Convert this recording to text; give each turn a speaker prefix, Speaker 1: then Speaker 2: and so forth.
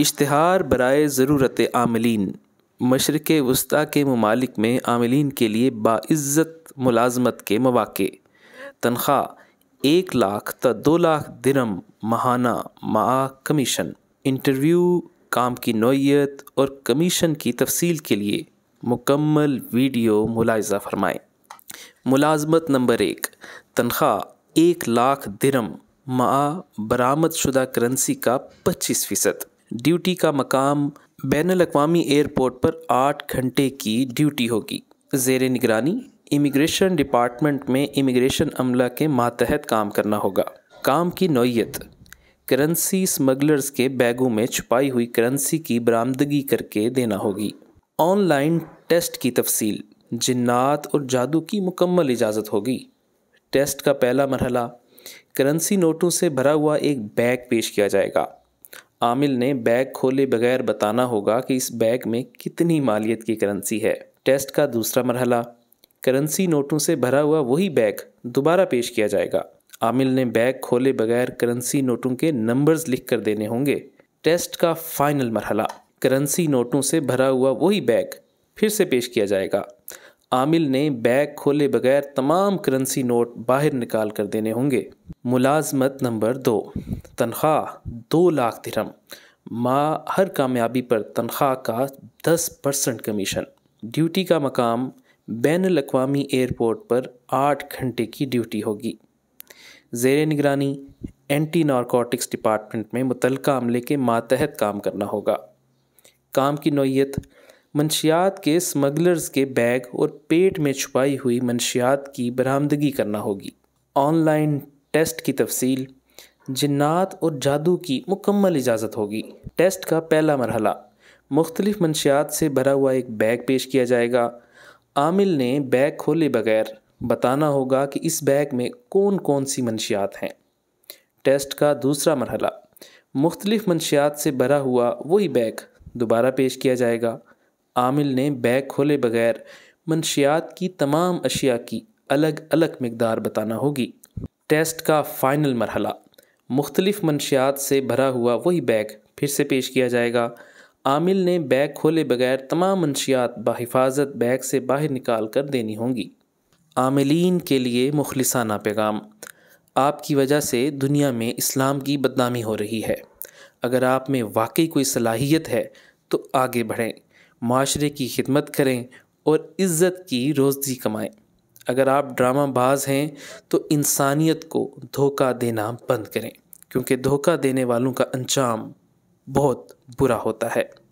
Speaker 1: इश्तहार बरए ज़रूरत आमलिन मशरक़ वस्ती के ममालिक में आमलिन के लिए बाज़्ज़त मुलाजमत के मौाक़े तनख्वाह एक लाख त दो लाख दिरम माहाना मा कमीशन इंटरव्यू काम की नोयत और कमीशन की तफसील के लिए मुकम्मल वीडियो मुलायजा फरमाएँ मुलाजमत नंबर एक तनख्वाह एक लाख दिरम मा बरामद शुदा करेंसी का पच्चीस फ़ीसद ड्यूटी का मकाम बैन अवी एयरपोर्ट पर आठ घंटे की ड्यूटी होगी जेर निगरानी इमिग्रेशन डिपार्टमेंट में इमिग्रेशन अमला के मातहत काम करना होगा काम की नोयत करेंसी स्मगलर्स के बैगों में छुपाई हुई करेंसी की बरामदगी करके देना होगी ऑनलाइन टेस्ट की तफसील जिन्नात और जादू की मुकम्मल इजाज़त होगी टेस्ट का पहला मरहला करेंसी नोटों से भरा हुआ एक बैग पेश किया जाएगा आमिल ने बैग खोले बगैर बताना होगा कि इस बैग में कितनी मालियत की करेंसी है टेस्ट का दूसरा मरहला करेंसी नोटों से भरा हुआ वही बैग दोबारा पेश किया जाएगा आमिल ने बैग खोले बगैर करेंसी नोटों के नंबर्स लिख कर देने होंगे टेस्ट का फाइनल मरहला करेंसी नोटों से भरा हुआ वही बैग फिर से पेश किया जाएगा आमिल ने बैग खोले बगैर तमाम करेंसी नोट बाहर निकाल कर देने होंगे मुलाजमत नंबर दो तनख्वाह दो लाख दिरहम माँ हर कामयाबी पर तनख्वाह का दस परसेंट कमीशन ड्यूटी का मकाम बैन अवी एयरपोर्ट पर आठ घंटे की ड्यूटी होगी जेर निगरानी एंटी नारकोटिक्स डिपार्टमेंट में मुतलका अमले के मातहत काम करना होगा काम की नोयत मंशियात के स्मगलर्स के बैग और पेट में छुपाई हुई मंशियात की बरामदगी करना होगी ऑनलाइन टेस्ट की तफसील जन्ात और जादू की मुकम्मल इजाज़त होगी टेस्ट का पहला मरहला मुख्तलिफ मंशियात से भरा हुआ एक बैग पेश किया जाएगा आमिल ने बैग खोले बगैर बताना होगा कि इस बैग में कौन कौन सी मंशियात हैं टेस्ट का दूसरा मरहला मुख्तलिफ मंशियात से भरा हुआ वही बैग दोबारा पेश किया जाएगा आमिल ने बैग खोले बगैर मनशियात की तमाम अशिया की अलग अलग मकदार बताना होगी टेस्ट का फ़ाइनल मरहला मुख्तलिफ़ मनशियात से भरा हुआ वही बैग फिर से पेश किया जाएगा आमिल ने बैग खोले बगैर तमाम मनशियात बाहिफाजत बैग से बाहर निकाल कर देनी होंगी आमिलीन के लिए मुखलसाना पैगाम आपकी वजह से दुनिया में इस्लाम की बदनामी हो रही है अगर आप में वाकई कोई सलाहियत है तो आगे बढ़ें माशरे की खिदमत करें और इज़्ज़त की रोज़ी कमाएँ अगर आप ड्रामा बाज हैं तो इंसानियत को धोखा देना बंद करें क्योंकि धोखा देने वालों का अंजाम बहुत बुरा होता है